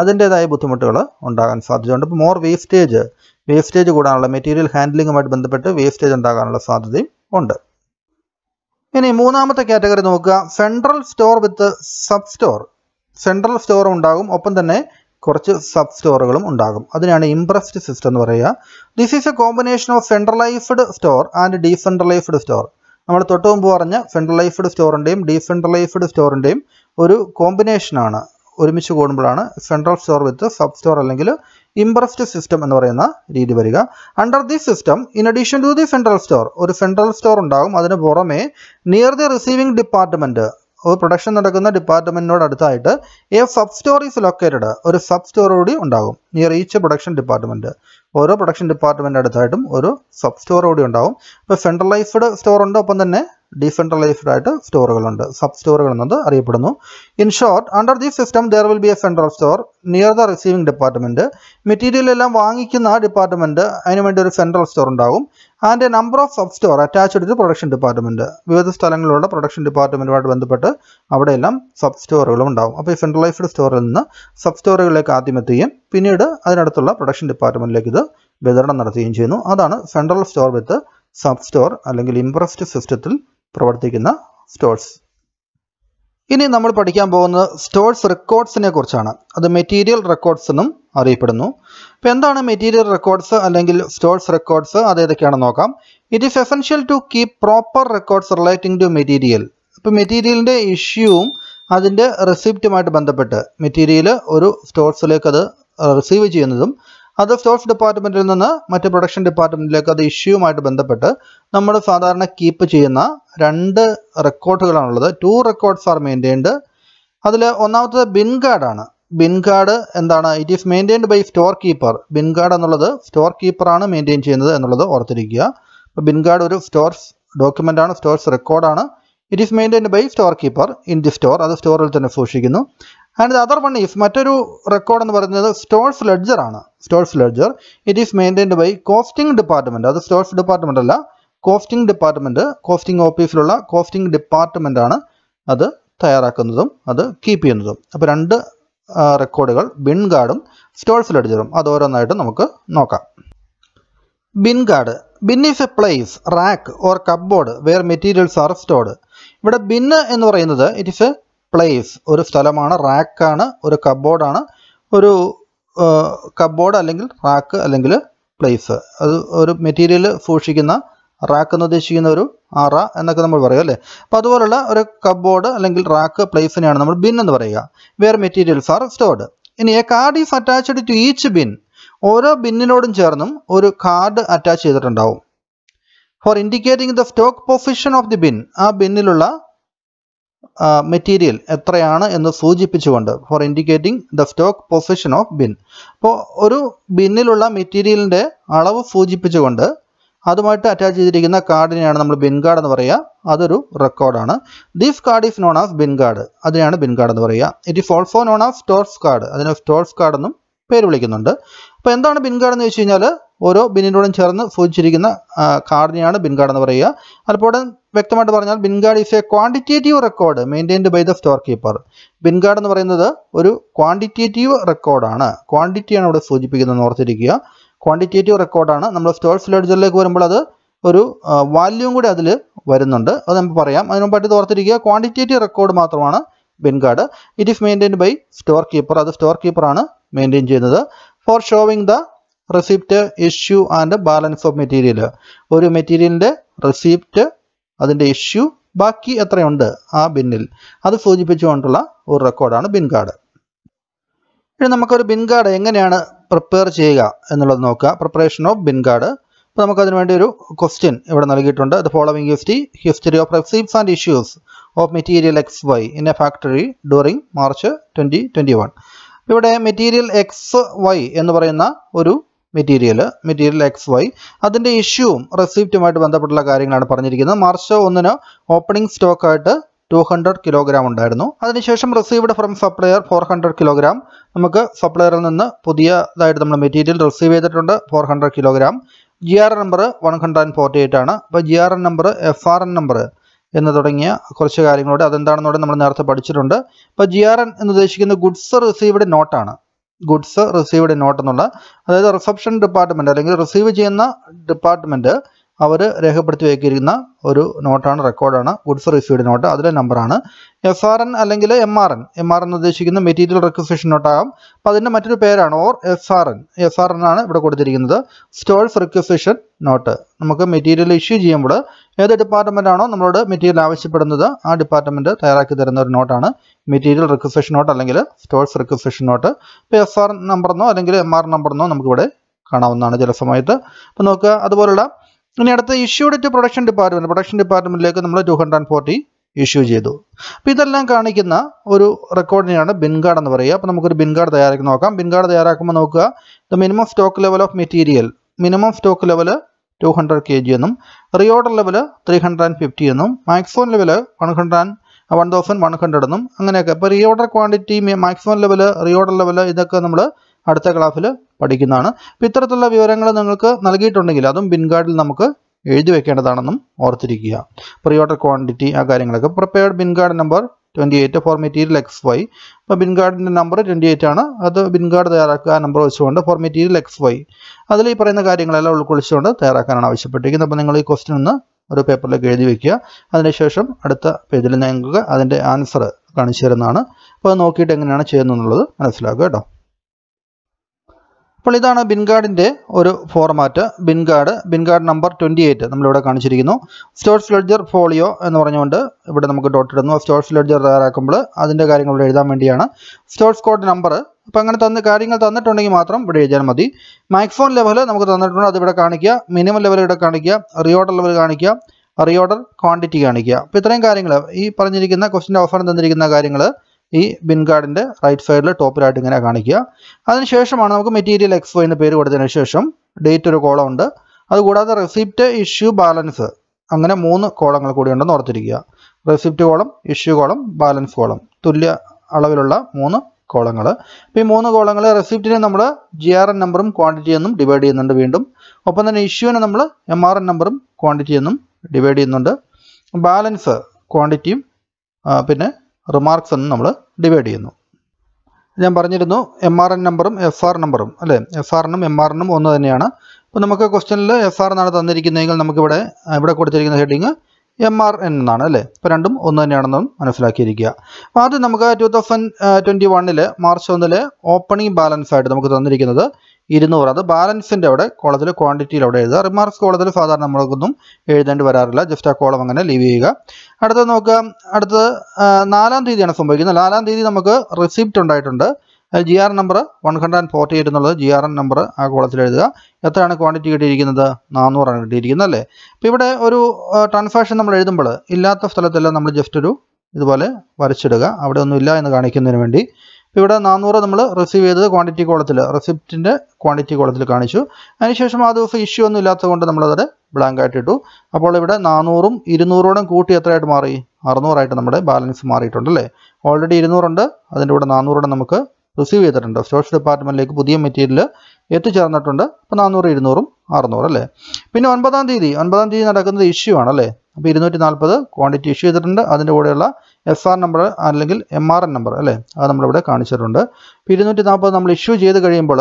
അതിൻ്റേതായ ബുദ്ധിമുട്ടുകൾ ഉണ്ടാകാൻ സാധ്യതയുണ്ട് ഇപ്പോൾ മോർ വേസ്റ്റേജ് വേസ്റ്റേജ് കൂടാനുള്ള മെറ്റീരിയൽ ഹാൻഡ്ലിങ്ങുമായിട്ട് ബന്ധപ്പെട്ട് വേസ്റ്റേജ് ഉണ്ടാകാനുള്ള സാധ്യതയും ഉണ്ട് ഇനി മൂന്നാമത്തെ കാറ്റഗറി നോക്കുക central store with sub store central സ്റ്റോറും ഉണ്ടാകും ഒപ്പം തന്നെ കുറച്ച് സബ് സ്റ്റോറുകളും ഉണ്ടാകും അതിനാണ് ഇംപ്രസ്ഡ് സിസ്റ്റം എന്ന് പറയുക this is a combination of centralised store and decentralised store നമ്മൾ തൊട്ട് മുമ്പ് പറഞ്ഞ സെൻട്രലൈസ്ഡ് സ്റ്റോറിൻ്റെയും ഡീസെൻട്രലൈസ്ഡ് സ്റ്റോറിൻ്റെയും ഒരു കോമ്പിനേഷനാണ് ഒരുമിച്ച് കൂടുമ്പോഴാണ് central store with sub store അല്ലെങ്കിൽ ഇംപ്രസ്ഡ് സിസ്റ്റം എന്ന് പറയുന്ന രീതി വരിക under the system in addition to the central store ഒരു സെൻട്രൽ സ്റ്റോർ ഉണ്ടാകും അതിന് പുറമേ near the receiving department production നടക്കുന്ന ഡിപ്പാർട്ട്മെൻറ്റിനോട് അടുത്തായിട്ട് എ സബ് സ്റ്റോറീസ് ലൊക്കേറ്റഡ് ഒരു സബ് സ്റ്റോർ കൂടി ഉണ്ടാകും നിയർ ഈച്ച് പ്രൊഡക്ഷൻ ഡിപ്പാർട്ട്മെൻറ്റ് ഓരോ പ്രൊഡക്ഷൻ ഡിപ്പാർട്ട്മെൻറ്റ് അടുത്തായിട്ടും ഒരു സബ് സ്റ്റോർ കൂടി ഉണ്ടാകും ഇപ്പോൾ സെൻട്രലൈസ്ഡ് സ്റ്റോർ ഉണ്ട് ഒപ്പം തന്നെ ഡീസെൻട്രലൈസ്ഡ് ആയിട്ട് സ്റ്റോറുകളുണ്ട് സബ് സ്റ്റോറുകൾ എന്നത് അറിയപ്പെടുന്നു in short under the system there will be a central store near the receiving department material എല്ലാം വാങ്ങിക്കുന്ന ഡിപ്പാർട്ട്മെൻറ്റ് വേണ്ടി ഒരു സെൻട്രൽ സ്റ്റോർ ഉണ്ടാകും and a number of sub store attached to production department വിവിധ സ്ഥലങ്ങളിലുള്ള പ്രൊഡക്ഷൻ ഡിപ്പാർട്ട്മെൻറ്റുമായിട്ട് ബന്ധപ്പെട്ട് അവിടെയെല്ലാം സബ് സ്റ്റോറുകളും ഉണ്ടാകും അപ്പോൾ ഈ സെൻട്രലൈസ്ഡ് സ്റ്റോറിൽ നിന്ന് സബ് സ്റ്റോറുകളിലേക്ക് ആദ്യം എത്തുകയും പിന്നീട് അതിനടുത്തുള്ള പ്രൊഡക്ഷൻ ഡിപ്പാർട്ട്മെൻറ്റിലേക്ക് ഇത് വിതരണം നടത്തുകയും ചെയ്യുന്നു അതാണ് central store with sub store അല്ലെങ്കിൽ ഇംപ്രസ്റ്റ് സിസ്റ്റത്തിൽ പ്രവർത്തിക്കുന്ന സ്റ്റോഴ്സ് ഇനി നമ്മൾ പഠിക്കാൻ പോകുന്നത് സ്റ്റോഴ്സ് റെക്കോർഡ്സിനെ കുറിച്ചാണ് അത് മെറ്റീരിയൽ റെക്കോർഡ്സ് എന്നും അറിയപ്പെടുന്നു അപ്പോൾ എന്താണ് മെറ്റീരിയൽ റെക്കോർഡ്സ് അല്ലെങ്കിൽ സ്റ്റോഴ്സ് റെക്കോർഡ്സ് അത് ഏതൊക്കെയാണെന്ന് നോക്കാം it is essential to keep proper records relating to material ഇപ്പോൾ മെറ്റീരിയലിൻ്റെ ഇഷ്യൂവും അതിൻ്റെ റെസിപ്റ്റുമായിട്ട് ബന്ധപ്പെട്ട് മെറ്റീരിയൽ ഒരു സ്റ്റോഴ്സിലേക്ക് അത് റിസീവ് ചെയ്യുന്നതും അത് സോഫ്റ്റ് ഡിപ്പാർട്ട്മെന്റിൽ നിന്ന് മറ്റ് പ്രൊഡക്ഷൻ ഡിപ്പാർട്ട്മെന്റിലേക്ക് അത് ഇഷ്യൂമായിട്ട് ബന്ധപ്പെട്ട് നമ്മൾ സാധാരണ കീപ്പ് ചെയ്യുന്ന രണ്ട് റെക്കോർഡുകളാണുള്ളത് ടു റെക്കോർഡ്സ് ആർ മെയിൻറ്റെയിൻഡ് അതിൽ ഒന്നാമത്തത് ബിൻ കാർഡാണ് ബിൻ കാർഡ് എന്താണ് it is maintained by store keeper bin card എന്നുള്ളത് സ്റ്റോർ കീപ്പറാണ് മെയിൻറ്റെയിൻ ചെയ്യുന്നത് എന്നുള്ളത് ഓർത്തിരിക്കുക അപ്പോൾ ബിൻ കാർഡ് ഒരു സ്റ്റോർസ് ഡോക്യുമെൻ്റാണ് സ്റ്റോർസ് റെക്കോർഡാണ് it is maintained by store keeper in the store അത് സ്റ്റോറിൽ തന്നെ സൂക്ഷിക്കുന്നു and the other one is മറ്റൊരു റെക്കോർഡ് എന്ന് പറയുന്നത് സ്റ്റോഴ്സ് ലെഡ്ജർ ആണ് stores ledger it is maintained by costing department അത് സ്റ്റോഴ്സ് ഡിപ്പാർട്ട്മെൻ്റ് അല്ല കോസ്റ്റിംഗ് ഡിപ്പാർട്ട്മെൻറ്റ് കോസ്റ്റിംഗ് ഓഫീസിലുള്ള കോസ്റ്റിംഗ് ഡിപ്പാർട്ട്മെൻ്റ് ആണ് അത് തയ്യാറാക്കുന്നതും അത് കീപ്പ് ചെയ്യുന്നതും അപ്പോൾ രണ്ട് റെക്കോർഡുകൾ ബിൻ ഗാർഡും സ്റ്റോഴ്സ് ലെഡ്ജറും അത് ഓരോന്നായിട്ട് നമുക്ക് നോക്കാം bin card bin is a place rack or cupboard where materials are stored ഇവിടെ ബിന്ന് എന്ന് പറയുന്നത് ഇറ്റ് ഈസ് എ പ്ലേസ് ഒരു സ്ഥലമാണ് റാക്കാണ് ഒരു കബോർഡാണ് ഒരു കബോർഡ് അല്ലെങ്കിൽ റാക്ക് അല്ലെങ്കിൽ പ്ലേസ് അത് ഒരു മെറ്റീരിയൽ സൂക്ഷിക്കുന്ന റാക്ക് എന്ന് ഉദ്ദേശിക്കുന്ന ഒരു അറ എന്നൊക്കെ നമ്മൾ പറയും അല്ലേ അപ്പോൾ അതുപോലുള്ള ഒരു കബോർഡ് അല്ലെങ്കിൽ റാക്ക് പ്ലേസിനെയാണ് നമ്മൾ ബിൻ എന്ന് പറയുക വേർ മെറ്റീരിയൽസ് ആർ സ്റ്റോർഡ് ഇനി a card is attached to each bin ഓരോ ബിന്നിനോടും ചേർന്നും ഒരു കാർഡ് അറ്റാച്ച് ചെയ്തിട്ടുണ്ടാവും for indicating the stock position of the bin ആ ബിന്നിലുള്ള മെറ്റീരിയൽ എത്രയാണ് എന്ന് സൂചിപ്പിച്ചുകൊണ്ട് for indicating the stock position of bin അപ്പോൾ ഒരു ബിന്നിലുള്ള മെറ്റീരിയലിൻ്റെ അളവ് സൂചിപ്പിച്ചുകൊണ്ട് അതുമായിട്ട് അറ്റാച്ച് ചെയ്തിരിക്കുന്ന കാർഡിനെയാണ് നമ്മൾ ബിൻ കാർഡ് എന്ന് പറയുക അതൊരു റെക്കോർഡാണ് this card is known as bin card അതിനെയാണ് ബിൻ കാർഡ് എന്ന് പറയുക it is also known as stores card അതിനെ സ്റ്റോർസ് കാർഡ് എന്നും പേര് വിളിക്കുന്നുണ്ട് അപ്പോൾ എന്താണ് ബിൻ കാർഡ് എന്ന് വെച്ച് കഴിഞ്ഞാൽ ഓരോ ബിന്നിനോടും ചേർന്ന് സൂചിച്ചിരിക്കുന്ന കാർഡിനെയാണ് ബിൻ കാർഡ് എന്ന് പറയുക അല്പോടെ വ്യക്തമായിട്ട് പറഞ്ഞാൽ bin card is a quantitative record maintained by the store keeper bin card എന്ന് പറയുന്നത് ഒരു ക്വാണ്ടിറ്റേറ്റീവ് റെക്കോർഡാണ് ക്വാണ്ടിറ്റിയാണ് ഇവിടെ സൂചിപ്പിക്കുന്നത് ഓർത്തിരിക്കുക ക്വാണ്ടിറ്റേറ്റീവ് റെക്കോർഡാണ് നമ്മൾ സ്റ്റോർസ് ലെഡ്ജറിലേക്ക് വരുമ്പോൾ അത് ഒരു വാല്യൂം കൂടി അതിൽ വരുന്നുണ്ട് അത് നമുക്ക് പറയാം അതിന് മുമ്പായിട്ട് ഓർത്തിരിക്കുക ക്വാണ്ടിറ്റേറ്റീവ് റെക്കോർഡ് മാത്രമാണ് bin card it is maintained by store keeper അത് സ്റ്റോർ കീപ്പറാണ് മെയിൻറ്റെയിൻ ചെയ്യുന്നത് for showing the receipt issue and balance of material ഒരു മെറ്റീരിയലിൻ്റെ റെസിപ്റ്റ് അതിൻ്റെ ഇഷ്യൂ ബാക്കി എത്രയുണ്ട് ആ ബിന്നിൽ അത് സൂചിപ്പിച്ചുകൊണ്ടുള്ള ഒരു റെക്കോർഡാണ് ബിൻ കാർഡ് ഇനി നമുക്കൊരു ബിൻ കാർഡ് എങ്ങനെയാണ് പ്രിപ്പയർ ചെയ്യുക എന്നുള്ളത് നോക്കുക പ്രിപ്പറേഷൻ ഓഫ് ബിൻ കാർഡ് അപ്പോൾ നമുക്കതിന് വേണ്ടി ഒരു ക്വസ്റ്റ്യൻ ഇവിടെ നൽകിയിട്ടുണ്ട് the following history history of receipts and issues of material X Y in a factory during March twenty twenty one ഇവിടെ മെറ്റീരിയൽ എക്സ് വൈ എന്ന് പറയുന്ന ഒരു മെറ്റീരിയൽ മെറ്റീരിയൽ എക്സ് വൈ അതിൻ്റെ ഇഷ്യൂവും റെസിപ്റ്റുമായിട്ട് ബന്ധപ്പെട്ടുള്ള കാര്യങ്ങളാണ് പറഞ്ഞിരിക്കുന്നത് മാർച്ച് ഒന്നിന് ഓപ്പണിംഗ് സ്റ്റോക്കായിട്ട് ടു ഹൺഡ്രഡ് കിലോഗ്രാം ഉണ്ടായിരുന്നു അതിനുശേഷം received from supplier four hundred kilogram നമുക്ക് സപ്ലയറിൽ നിന്ന് പുതിയതായിട്ട് നമ്മൾ മെറ്റീരിയൽ റിസീവ് ചെയ്തിട്ടുണ്ട് four hundred kilogram G R number one hundred and forty eight ആണ് അപ്പോൾ G R N number F R N number എന്ന് തുടങ്ങിയ കുറച്ച് കാര്യങ്ങളോട് അതെന്താണെന്നോട് നമ്മൾ നേരത്തെ പഠിച്ചിട്ടുണ്ട് അപ്പോൾ ജി ആർ എൻ എന്ന് ഉദ്ദേശിക്കുന്ന ഗുഡ്സ് റിസീവ്ഡ് നോട്ടാണ് ഗുഡ്സ് റിസീവ്ഡ് നോട്ട് എന്നുള്ള അതായത് റിസപ്ഷൻ ഡിപ്പാർട്ട്മെൻറ്റ് അല്ലെങ്കിൽ റിസീവ് ചെയ്യുന്ന ഡിപ്പാർട്ട്മെൻറ്റ് അവർ രേഖപ്പെടുത്തി വയ്ക്കിയിരിക്കുന്ന ഒരു നോട്ടാണ് റെക്കോർഡാണ് ഗുഡ്സ് റിസീവ്ഡ് നോട്ട് അതിലെ നമ്പറാണ് എഫ് ആർ എൻ അല്ലെങ്കിൽ M R N M R N ഉദ്ദേശിക്കുന്ന മെറ്റീരിയൽ റിക്വസിഷൻ നോട്ടാകാം അപ്പം അതിൻ്റെ മറ്റൊരു പേരാണ് or F R N F R N ആണ് ഇവിടെ കൊടുത്തിരിക്കുന്നത് സ്റ്റോൾസ് റിക്വസിഷൻ നോട്ട് നമുക്ക് മെറ്റീരിയൽ ഇഷ്യൂ ചെയ്യുമ്പോൾ ഏത് ഡിപ്പാർട്ട്മെൻറ്റാണോ നമ്മളോട് മെറ്റീരിയൽ ആവശ്യപ്പെടുന്നത് ആ ഡിപ്പാർട്ട്മെൻറ്റ് തയ്യാറാക്കി തരുന്ന ഒരു നോട്ടാണ് മെറ്റീരിയൽ റിക്വസിഷൻ നോട്ട് അല്ലെങ്കിൽ സ്റ്റോൾസ് റിക്വസിഷൻ നോട്ട് ഇപ്പോൾ എഫ് ആർ നമ്പർന്നോ അല്ലെങ്കിൽ എം ആർ നമ്പർന്നോ നമുക്കിവിടെ കാണാവുന്നതാണ് ചില സമയത്ത് അപ്പോൾ നോക്കുക അതുപോലുള്ള ഇനി അടുത്ത issued to production department production ഡിപ്പാർട്ട്മെന്റിലേക്ക് നമ്മൾ two hundred and forty issue ചെയ്തു അപ്പോൾ ഇതെല്ലാം കാണിക്കുന്ന ഒരു റെക്കോർഡിനെയാണ് ബിൻഗാർഡ് എന്ന് പറയുക അപ്പോൾ നമുക്കൊരു ബിൻഗാർഡ് തയ്യാറാക്കി നോക്കാം ബിൻഗാർഡ് തയ്യാറാക്കുമ്പോൾ നോക്കുക the minimum stock level of material minimum stock level two hundred K G എന്നും reorder level three hundred and fifty എന്നും maximum level one hundred and one thousand one hundred എന്നും അങ്ങനെയൊക്കെ അപ്പോൾ reorder quantity maximum level reorder level level ഇതൊക്കെ നമ്മൾ അടുത്ത ക്ലാസ്സിൽ പഠിക്കുന്നതാണ് അപ്പം ഇത്തരത്തിലുള്ള വിവരങ്ങൾ നിങ്ങൾക്ക് നൽകിയിട്ടുണ്ടെങ്കിൽ അതും ബിൻകാർഡിൽ നമുക്ക് എഴുതി വെക്കേണ്ടതാണെന്നും ഓർത്തിരിക്കുക പ്രീ ഓർഡർ ക്വാണ്ടിറ്റി ആ കാര്യങ്ങളൊക്കെ prepared bin card number twenty eight for material X Y അപ്പോൾ ബിൻകാർഡിൻ്റെ നമ്പർ ട്വൻറ്റി എയ്റ്റ് ആണ് അത് ബിൻകാർഡ് തയ്യാറാക്കുക ആ നമ്പർ വെച്ചുകൊണ്ട് ഫോർ മെറ്റീരിയൽ എക്സ് വൈ അതിൽ ഈ പറയുന്ന കാര്യങ്ങളെല്ലാം ഉൾക്കൊള്ളിച്ചുകൊണ്ട് തയ്യാറാക്കാനാണ് ആവശ്യപ്പെട്ടിരിക്കുന്നത് അപ്പോൾ നിങ്ങൾ ഈ ക്വസ്റ്റ്യൻ ഒന്ന് ഒരു പേപ്പറിലേക്ക് എഴുതി വയ്ക്കുക അതിനുശേഷം അടുത്ത പേജിൽ നിങ്ങൾക്ക് അതിൻ്റെ ആൻസർ കാണിച്ചു തരുന്നതാണ് അപ്പോൾ നോക്കിയിട്ട് എങ്ങനെയാണ് ചെയ്യുന്നത് എന്നുള്ളത് മനസ്സിലാക്കുക കേട്ടോ അപ്പോൾ ഇതാണ് ബിൻഗാർഡിൻ്റെ ഒരു format bin card bin card number twenty eight നമ്മളിവിടെ കാണിച്ചിരിക്കുന്നു സ്റ്റോർസ് ലെഡ്ജർ ഫോളിയോ എന്ന് പറഞ്ഞുകൊണ്ട് ഇവിടെ നമുക്ക് ഡോട്ട് ഇടുന്നു സ്റ്റോർസ് ലെഡ്ജർ തയ്യാറാക്കുമ്പോൾ അതിൻ്റെ കാര്യങ്ങൾ ഇവിടെ എഴുതാൻ വേണ്ടിയാണ് സ്റ്റോർസ് കോഡ് നമ്പർ അപ്പോൾ അങ്ങനെ തന്ന കാര്യങ്ങൾ തന്നിട്ടുണ്ടെങ്കിൽ മാത്രം ഇവിടെ എഴുതിയാൽ മതി മാക്സിമം ലെവൽ നമുക്ക് തന്നിട്ടുണ്ട് അത് ഇവിടെ കാണിക്കുക മിനിമം ലെവൽ ഇവിടെ കാണിക്കുക റിയോർഡർ ലെവൽ കാണിക്കുക റിയോർഡർ ക്വാണ്ടിറ്റി കാണിക്കുക അപ്പോൾ ഇത്രയും കാര്യങ്ങൾ ഈ പറഞ്ഞിരിക്കുന്ന ക്വസ്റ്റിൻ്റെ അവസാനം തന്നിരിക്കുന്ന കാര്യങ്ങൾ ഈ ബിൻ കാർഡിൻ്റെ റൈറ്റ് സൈഡിൽ ടോപ്പിലായിട്ട് ഇങ്ങനെ കാണിക്കുക അതിനുശേഷമാണ് നമുക്ക് മെറ്റീരിയൽ എക്സ് വൈൻ്റെ പേര് കൊടുത്തതിന് ശേഷം ഡേറ്റ് ഒരു കോളം ഉണ്ട് അതുകൂടാതെ റെസിപ്റ്റ് ഇഷ്യൂ ബാലൻസ് അങ്ങനെ മൂന്ന് കോളങ്ങൾ കൂടി ഉണ്ടെന്ന് ഓർത്തിരിക്കുക receipt column issue column balance column തുല്യ അളവിലുള്ള മൂന്ന് കോളങ്ങൾ അപ്പം ഈ മൂന്ന് കോളങ്ങൾ റെസിപ്റ്റിനെ നമ്മൾ ജി ആർ എൻ നമ്പറും ക്വാണ്ടിറ്റി എന്നും ഡിവൈഡ് ചെയ്യുന്നുണ്ട് വീണ്ടും ഒപ്പം തന്നെ ഇഷ്യൂവിനെ നമ്മൾ എം ആർ എൻ നമ്പറും ക്വാണ്ടിറ്റി എന്നും ഡിവൈഡ് ചെയ്യുന്നുണ്ട് ബാലൻസ് ക്വാണ്ടിറ്റിയും പിന്നെ റിമാർക്സ് എന്ന് നമ്മൾ ഡിവൈഡ് ചെയ്യുന്നു ഞാൻ പറഞ്ഞിരുന്നു എം ആർ എൻ നമ്പറും എഫ് ആർ നമ്പറും അല്ലേ എഫ് ആറിനും എം ആറിനും ഒന്ന് തന്നെയാണ് അപ്പോൾ നമുക്ക് ക്വസ്റ്റ്യനിൽ എഫ് ആർ എന്നാണ് തന്നിരിക്കുന്നതെങ്കിൽ നമുക്കിവിടെ ഇവിടെ കൊടുത്തിരിക്കുന്ന ഹെഡിങ് എം ആർ എൻ എന്നാണ് അല്ലേ ഇപ്പം രണ്ടും ഒന്ന് തന്നെയാണെന്ന് മനസ്സിലാക്കിയിരിക്കുക അപ്പോൾ ആദ്യം നമുക്ക് ടു തൗസൻഡ് ട്വൻറ്റി വണ്ണിൽ മാർച്ച് ഒന്നിൽ ഓപ്പണിംഗ് ബാലൻസ് ആയിട്ട് നമുക്ക് തന്നിരിക്കുന്നത് ഇരുന്നൂറ് അത് ബാലൻസിൻ്റെ അവിടെ കോളത്തിൽ ക്വാണ്ടിറ്റിയിൽ അവിടെ എഴുതുക റിമാർക്സ് കോളത്തിൽ സാധാരണ നമ്മൾക്കൊന്നും എഴുതേണ്ടി വരാറില്ല ജസ്റ്റ് ആ കോളം അങ്ങനെ ലീവ് ചെയ്യുക അടുത്തത് നോക്കുക അടുത്തത് നാലാം തീയതിയാണ് സംഭവിക്കുന്നത് നാലാം തീയതി നമുക്ക് റിസിപ്റ്റ് ഉണ്ടായിട്ടുണ്ട് G R number one hundred and forty eight എന്നുള്ളത് ജി ആർ എൻ നമ്പർ ആ കോളത്തിൽ എഴുതുക എത്രയാണ് ക്വാണ്ടിറ്റി കിട്ടിയിരിക്കുന്നത് നാനൂറാണ് കിട്ടിയിരിക്കുന്നത് അല്ലേ അപ്പോൾ ഇവിടെ ഒരു ട്രാൻസാക്ഷൻ നമ്മൾ എഴുതുമ്പോൾ ഇല്ലാത്ത സ്ഥലത്തെല്ലാം നമ്മൾ ജസ്റ്റ് ഒരു ഇതുപോലെ വരച്ചിടുക അവിടെ ഒന്നും ഇല്ല എന്ന് കാണിക്കുന്നതിന് വേണ്ടി ഇവിടെ നാനൂറ് നമ്മൾ റിസീവ് ചെയ്തത് ക്വാണ്ടിറ്റി കോളത്തിൽ റെസിപ്റ്റിൻ്റെ ക്വാണ്ടിറ്റി കോളത്തിൽ കാണിച്ചു അതിനുശേഷം ആ ദിവസം ഇഷ്യൂ ഒന്നും ഇല്ലാത്തതുകൊണ്ട് നമ്മളതവിടെ ബ്ലാങ്ക് ആയിട്ട് ഇട്ടു അപ്പോൾ ഇവിടെ നാനൂറും ഇരുന്നൂറോടും കൂട്ടി എത്രയായിട്ട് മാറി അറുന്നൂറായിട്ട് നമ്മുടെ ബാലൻസ് മാറിയിട്ടുണ്ട് അല്ലേ ഓൾറെഡി ഇരുന്നൂറുണ്ട് അതിൻ്റെ കൂടെ നാനൂറോടെ നമുക്ക് റിസീവ് ചെയ്തിട്ടുണ്ട് സ്റ്റോക്സ് ഡിപ്പാർട്ട്മെൻറ്റിലേക്ക് പുതിയ മെറ്റീരിയൽ എത്തിച്ചേർന്നിട്ടുണ്ട് അപ്പോൾ നാനൂറ് ഇരുന്നൂറും അറുന്നൂറ് അല്ലേ പിന്നെ ഒൻപതാം തീയതി ഒൻപതാം തീയതി നടക്കുന്നത് ഇഷ്യൂ ആണല്ലേ അപ്പോൾ ഇരുന്നൂറ്റി നാൽപ്പത് ക്വാണ്ടിറ്റി ഇഷ്യൂ ചെയ്തിട്ടുണ്ട് അതിൻ്റെ കൂടെയുള്ള എസ് ആർ നമ്പർ അല്ലെങ്കിൽ എം ആർ എൻ നമ്പർ അല്ലേ അത് നമ്മളിവിടെ കാണിച്ചിട്ടുണ്ട് ഇപ്പോൾ ഇരുന്നൂറ്റി നാൽപ്പത് നമ്മൾ ഇഷ്യൂ ചെയ്ത് കഴിയുമ്പോൾ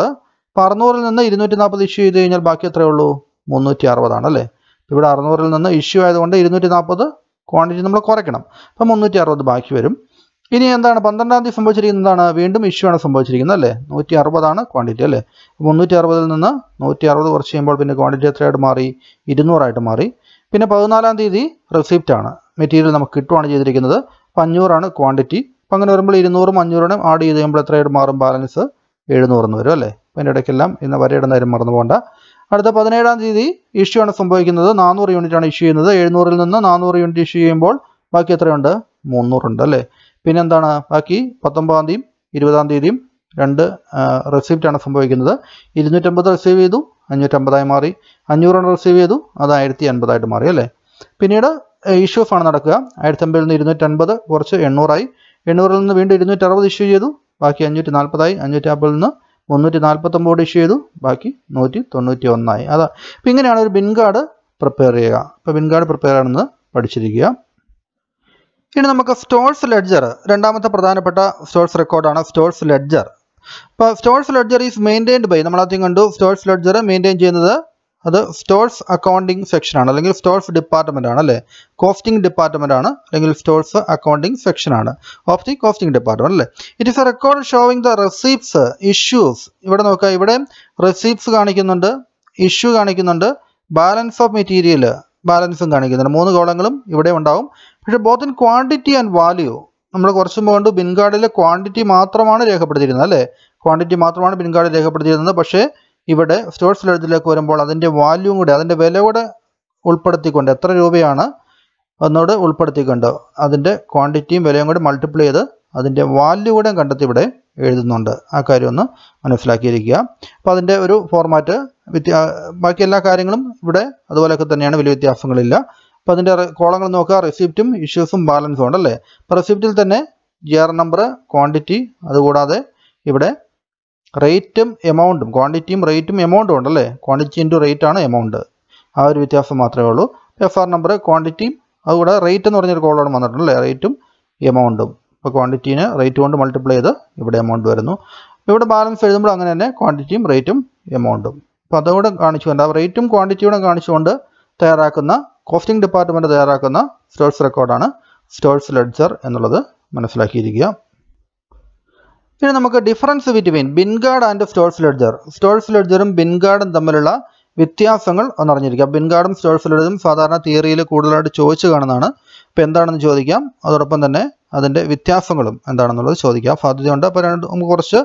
ഇപ്പോൾ അറുന്നൂറിൽ നിന്ന് ഇരുന്നൂറ്റി നാൽപ്പത് ഇഷ്യൂ ചെയ്ത് കഴിഞ്ഞാൽ ബാക്കി എത്രയേ ഉള്ളൂ മുന്നൂറ്റി അറുപതാണ് അല്ലേ ഇവിടെ അറുന്നൂറിൽ നിന്ന് ഇഷ്യൂ ആയതുകൊണ്ട് ഇരുന്നൂറ്റി നാൽപ്പത് ക്വാണ്ടിറ്റി നമ്മൾ കുറയ്ക്കണം അപ്പോൾ മുന്നൂറ്റി അറുപത് ബാക്കി വരും ഇനി എന്താണ് പന്ത്രണ്ടാം തീയതി സംഭവിച്ചിരിക്കുന്നതാണ് വീണ്ടും ഇഷ്യൂ ആണ് സംഭവിച്ചിരിക്കുന്നത് അല്ലേ നൂറ്റി അറുപതാണ് ക്വാണ്ടിറ്റി അല്ലേ മുന്നൂറ്റി അറുപതിൽ നിന്ന് നൂറ്റി അറുപത് കുറച്ച് ചെയ്യുമ്പോൾ പിന്നെ ക്വാണ്ടിറ്റി എത്രയായിട്ട് മാറി ഇരുന്നൂറായിട്ട് മാറി പിന്നെ പതിനാലാം തീയതി റിസിപ്റ്റ് മെറ്റീരിയൽ നമുക്ക് കിട്ടുവാണ് ചെയ്തിരിക്കുന്നത് അപ്പം അഞ്ഞൂറാണ് ക്വാണ്ടിറ്റി അപ്പം അങ്ങനെ വരുമ്പോൾ ഇരുന്നൂറും അഞ്ഞൂറിനും ആഡ് ചെയ്ത് കഴിയുമ്പോൾ എത്രയായിട്ട് മാറും ബാലൻസ് എന്ന് വരും അല്ലേ അപ്പം അതിൻ്റെ ഇടയ്ക്കെല്ലാം ഇന്ന് വരയിടുന്ന കാര്യം മറന്നു പോകണ്ട അടുത്ത പതിനേഴാം തീയതി ഇഷ്യൂ ആണ് സംഭവിക്കുന്നത് നാനൂറ് യൂണിറ്റ് ആണ് ഇഷ്യൂ ചെയ്യുന്നത് എഴുന്നൂറിൽ നിന്ന് നാനൂറ് യൂണിറ്റ് ഇഷ്യൂ ചെയ്യുമ്പോൾ ബാക്കി എത്രയുണ്ട് മുന്നൂറുണ്ട് അല്ലേ പിന്നെന്താണ് ബാക്കി പത്തൊമ്പതാം തീയതി ഇരുപതാം തീയതിയും രണ്ട് റെസീപ്റ്റാണ് ആണ് സംഭവിക്കുന്നത് ഇരുന്നൂറ്റമ്പത് റിസീവ് ചെയ്തു അഞ്ഞൂറ്റമ്പതായി മാറി അഞ്ഞൂറെണ്ണം റിസീവ് ചെയ്തു അത് ആയിരത്തി അൻപതായിട്ട് മാറി അല്ലേ പിന്നീട് ഇഷ്യൂ ഓഫ് ആണ് നടക്കുക ആയിരത്തി അമ്പതിൽ നിന്ന് ഇരുന്നൂറ്റൻപത് കുറച്ച് എണ്ണൂറായി എണ്ണൂറിൽ നിന്ന് വീണ്ടും ഇരുന്നൂറ്ററുപത് ഇഷ്യൂ ചെയ്തു ബാക്കി അഞ്ഞൂറ്റി നാൽപ്പതായി അഞ്ഞൂറ്റി അമ്പതിൽ നിന്ന് മുന്നൂറ്റി നാൽപ്പത്തൊമ്പത് ഇഷ്യൂ ചെയ്തു ബാക്കി നൂറ്റി തൊണ്ണൂറ്റി ഒന്നായി അതാ ഇപ്പം ഇങ്ങനെയാണ് ഒരു ബിൻ കാർഡ് പ്രിപ്പയർ ചെയ്യുക അപ്പോൾ ബിൻ കാർഡ് പ്രിപ്പയർ ആണെന്ന് പഠിച്ചിരിക്കുക ഇനി നമുക്ക് സ്റ്റോൾസ് ലെഡ്ജർ രണ്ടാമത്തെ പ്രധാനപ്പെട്ട സ്റ്റോൾസ് റെക്കോർഡാണ് സ്റ്റോൾസ് ലെഡ്ജർ ഇപ്പോൾ stores ledger is maintained by നമ്മളാദ്യം കണ്ടു സ്റ്റോൾസ് ലെഡ്ജർ മെയിൻറ്റെയിൻ ചെയ്യുന്നത് അത് സ്റ്റോഴ്സ് അക്കൗണ്ടിങ് സെക്ഷൻ ആണ് അല്ലെങ്കിൽ സ്റ്റോഴ്സ് ഡിപ്പാർട്ട്മെൻ്റ് ആണ് അല്ലേ കോസ്റ്റിംഗ് ഡിപ്പാർട്ട്മെൻ്റ് ആണ് അല്ലെങ്കിൽ സ്റ്റോഴ്സ് അക്കൗണ്ടിങ് സെക്ഷൻ ആണ് ഓഫ് ദി കോസ്റ്റിംഗ് ഡിപ്പാർട്ട്മെന്റ് അല്ലേ it is a record showing the receipts issues ഇവിടെ നോക്കുക ഇവിടെ റെസീപ്റ്റ്സ് കാണിക്കുന്നുണ്ട് ഇഷ്യൂ കാണിക്കുന്നുണ്ട് ബാലൻസ് ഓഫ് മെറ്റീരിയൽ ബാലൻസും കാണിക്കുന്നുണ്ട് മൂന്ന് കോളങ്ങളും ഇവിടെ ഉണ്ടാവും പക്ഷേ both in quantity and value നമ്മൾ കുറച്ച് മുമ്പ് ബിൻകാർഡിലെ ക്വാണ്ടിറ്റി മാത്രമാണ് രേഖപ്പെടുത്തിയിരുന്നത് അല്ലേ ക്വാണ്ടിറ്റി മാത്രമാണ് ബിൻകാർഡിൽ രേഖപ്പെടുത്തിയിരുന്നത് പക്ഷേ ഇവിടെ സ്റ്റോഴ്സ് ലഡ്ജിലേക്ക് വരുമ്പോൾ അതിൻ്റെ വാല്യൂം കൂടി അതിൻ്റെ വില കൂടെ ഉൾപ്പെടുത്തിക്കൊണ്ട് എത്ര രൂപയാണ് ഒന്നുകൂടെ ഉൾപ്പെടുത്തിക്കൊണ്ട് അതിൻ്റെ ക്വാണ്ടിറ്റിയും വിലയും കൂടി മൾട്ടിപ്ലൈ ചെയ്ത് അതിൻ്റെ വാല്യൂ കൂടെ കണ്ടെത്തി ഇവിടെ എഴുതുന്നുണ്ട് ആ കാര്യം ഒന്ന് മനസ്സിലാക്കിയിരിക്കുക അപ്പോൾ അതിൻ്റെ ഒരു ഫോർമാറ്റ് വ്യത്യാ ബാക്കി എല്ലാ കാര്യങ്ങളും ഇവിടെ അതുപോലെയൊക്കെ തന്നെയാണ് വലിയ വ്യത്യാസങ്ങളില്ല അപ്പോൾ അതിൻ്റെ കോളങ്ങൾ നോക്കുക റെസിപ്റ്റും ഇഷ്യൂസും ബാലൻസും ഉണ്ടല്ലേ അപ്പോൾ റെസിപ്റ്റിൽ തന്നെ ജി ആർ നമ്പർ ക്വാണ്ടിറ്റി അതുകൂടാതെ ഇവിടെ റേറ്റും എമൗണ്ടും ക്വാണ്ടിറ്റിയും റേറ്റും എമൗണ്ടും ഉണ്ടല്ലേ ക്വാണ്ടിറ്റി ഇൻറ്റു റേറ്റ് ആണ് എമൗണ്ട് ആ ഒരു വ്യത്യാസം മാത്രമേ ഉള്ളൂ എഫ് ആർ നമ്പർ ക്വാണ്ടിറ്റിയും അതുകൂടെ റേറ്റ് എന്ന് പറഞ്ഞൊരു വന്നിട്ടുണ്ട് വന്നിട്ടുണ്ടല്ലേ റേറ്റും എമൗണ്ടും ഇപ്പോൾ ക്വാണ്ടിറ്റീനെ റേറ്റ് കൊണ്ട് മൾട്ടിപ്ലൈ ചെയ്ത് ഇവിടെ എമൗണ്ട് വരുന്നു ഇവിടെ ബാലൻസ് എഴുതുമ്പോൾ അങ്ങനെ തന്നെ ക്വാണ്ടിറ്റിയും റേറ്റും എമൗണ്ടും അപ്പോൾ അതുകൂടെ കാണിച്ചുകൊണ്ട് റേറ്റും ക്വാണ്ടിറ്റിയോടെ കാണിച്ചുകൊണ്ട് തയ്യാറാക്കുന്ന കോസ്റ്റിംഗ് ഡിപ്പാർട്ട്മെൻറ്റ് തയ്യാറാക്കുന്ന സ്റ്റോഴ്സ് റെക്കോർഡാണ് സ്റ്റോഴ്സ് ലെഡ്ജർ എന്നുള്ളത് മനസ്സിലാക്കിയിരിക്കുക പിന്നെ നമുക്ക് difference between bin card and stores ledger stores ലെഡ്ജറും ബിൻഗാർഡും തമ്മിലുള്ള വ്യത്യാസങ്ങൾ ഒന്നറിഞ്ഞിരിക്കുക ബിൻഗാർഡും സ്റ്റോൾസ് ലെഡ്ജറും സാധാരണ തിയറിയിൽ കൂടുതലായിട്ട് ചോദിച്ചു കാണുന്നതാണ് അപ്പോൾ എന്താണെന്ന് ചോദിക്കാം അതോടൊപ്പം തന്നെ അതിൻ്റെ വ്യത്യാസങ്ങളും എന്താണെന്നുള്ളത് ചോദിക്കാം സാധ്യതയുണ്ട് അപ്പോൾ രണ്ട് നമുക്ക് കുറച്ച്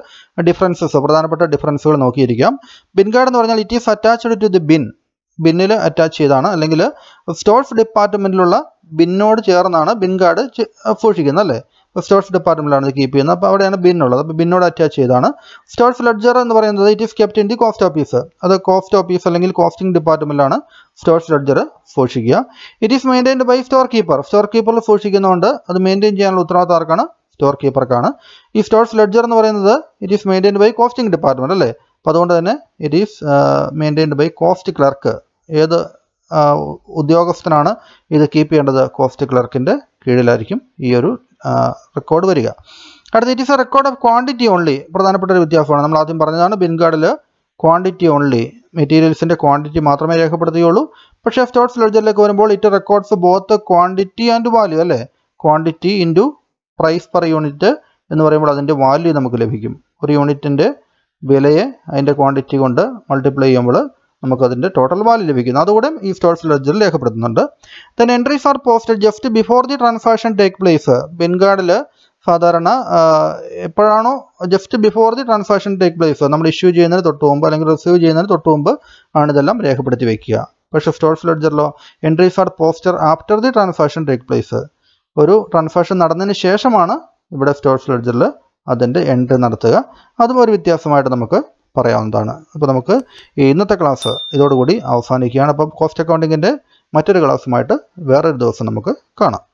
ഡിഫറൻസസ് പ്രധാനപ്പെട്ട ഡിഫറൻസുകൾ നോക്കിയിരിക്കാം ബിൻഗാർഡ് എന്ന് പറഞ്ഞാൽ it is attached to the bin ബിന്നിൽ അറ്റാച്ച് ചെയ്താണ് അല്ലെങ്കിൽ സ്റ്റോൾസ് ഡിപ്പാർട്ട്മെൻറ്റിലുള്ള ബിന്നോട് ചേർന്നാണ് ബിൻഗാർഡ് സൂക്ഷിക്കുന്നത് അല്ലേ സ്റ്റോർസ് ഡിപ്പാർട്ട്മെന്റിലാണ് കീപ്പ് ചെയ്യുന്നത് അപ്പോൾ അവിടെയാണ് ബിന്നുള്ളത് അപ്പോൾ ബിന്നോട് അറ്റാച്ച് ചെയ്താണ് സ്റ്റോർസ് ലെഡ്ജർ എന്ന് പറയുന്നത് it is kept in the cost office അത് കോസ്റ്റ് ഓഫീസ് അല്ലെങ്കിൽ കോസ്റ്റിംഗ് ഡിപ്പാർട്ട്മെന്റിലാണ് സ്റ്റോർസ് ലെഡ്ജർ സൂക്ഷിക്കുക it is maintained by store keeper store keeper സൂക്ഷിക്കുന്നതുകൊണ്ട് അത് മെയിൻറ്റെയിൻ ചെയ്യാനുള്ള ഉത്തരവാദിത്തം സ്റ്റോർ കീപ്പർക്കാണ് ഈ സ്റ്റോർസ് ലെഡ്ജർ എന്ന് പറയുന്നത് it is maintained by costing department അല്ലേ അപ്പോൾ അതുകൊണ്ട് തന്നെ it is maintained by cost clerk ഏത് ഉദ്യോഗസ്ഥനാണ് ഇത് കീപ്പ് ചെയ്യേണ്ടത് കോസ്റ്റ് ക്ലർക്കിൻ്റെ കീഴിലായിരിക്കും ഈ ഒരു റെക്കോർഡ് വരിക അടുത്ത it is a record of quantity only പ്രധാനപ്പെട്ട ഒരു വ്യത്യാസമാണ് നമ്മൾ ആദ്യം പറഞ്ഞതാണ് ബിൻഗാർഡിൽ ക്വാണ്ടിറ്റി ഓൺലി മെറ്റീരിയൽസിൻ്റെ ക്വാണ്ടിറ്റി മാത്രമേ രേഖപ്പെടുത്തുകയുള്ളൂ പക്ഷേ സ്റ്റോർട്സ് ലെഡ്ജറിലേക്ക് വരുമ്പോൾ it records both quantity and value അല്ലേ quantity into price per unit എന്ന് പറയുമ്പോൾ അതിൻ്റെ വാല്യൂ നമുക്ക് ലഭിക്കും ഒരു യൂണിറ്റിൻ്റെ വിലയെ അതിൻ്റെ ക്വാണ്ടിറ്റി കൊണ്ട് മൾട്ടിപ്ലൈ ചെയ്യുമ്പോൾ നമുക്കതിൻ്റെ ടോട്ടൽ വാല്യൂ ലഭിക്കുന്നു അതുകൂടെ ഈ സ്റ്റോർസ് ലെഡ്ജറിൽ രേഖപ്പെടുത്തുന്നുണ്ട് then entries are posted just before the transaction take place പിൻകാർഡിൽ സാധാരണ എപ്പോഴാണോ just before the transaction take place നമ്മൾ ഇഷ്യൂ ചെയ്യുന്നതിന് തൊട്ട് മുമ്പ് അല്ലെങ്കിൽ റിസീവ് ചെയ്യുന്നതിന് തൊട്ട് മുമ്പ് ആണ് ഇതെല്ലാം രേഖപ്പെടുത്തി വയ്ക്കുക പക്ഷേ സ്റ്റോർസ് ലെഡ്ജറിലോ entries are posted after the transaction take place ഒരു ട്രാൻസാക്ഷൻ നടന്നതിന് ശേഷമാണ് ഇവിടെ സ്റ്റോർസ് ലെഡ്ജറിൽ അതിൻ്റെ എൻട്രി നടത്തുക അതും ഒരു വ്യത്യാസമായിട്ട് നമുക്ക് പറയാവുന്നതാണ് അപ്പോൾ നമുക്ക് ഇന്നത്തെ ക്ലാസ് ഇതോടുകൂടി അവസാനിക്കുകയാണ് അപ്പം കോസ്റ്റ് അക്കൗണ്ടിങ്ങിൻ്റെ മറ്റൊരു ക്ലാസ്സുമായിട്ട് വേറൊരു ദിവസം നമുക്ക് കാണാം